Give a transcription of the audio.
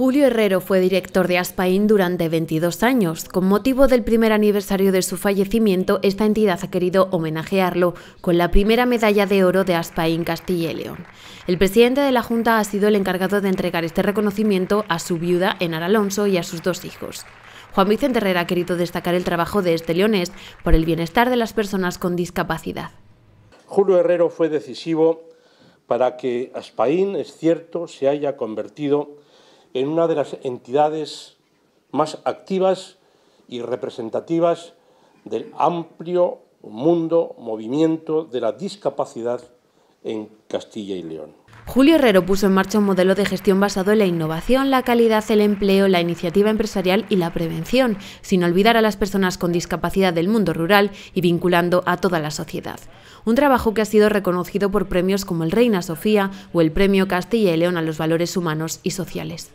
Julio Herrero fue director de Aspaín durante 22 años. Con motivo del primer aniversario de su fallecimiento, esta entidad ha querido homenajearlo con la primera medalla de oro de Aspaín Castilla y León. El presidente de la Junta ha sido el encargado de entregar este reconocimiento a su viuda, Enar Alonso, y a sus dos hijos. Juan Vicente Herrera ha querido destacar el trabajo de este leonés por el bienestar de las personas con discapacidad. Julio Herrero fue decisivo para que Aspaín, es cierto, se haya convertido en una de las entidades más activas y representativas del amplio mundo movimiento de la discapacidad en Castilla y León. Julio Herrero puso en marcha un modelo de gestión basado en la innovación, la calidad, el empleo, la iniciativa empresarial y la prevención, sin olvidar a las personas con discapacidad del mundo rural y vinculando a toda la sociedad. Un trabajo que ha sido reconocido por premios como el Reina Sofía o el Premio Castilla y León a los Valores Humanos y Sociales.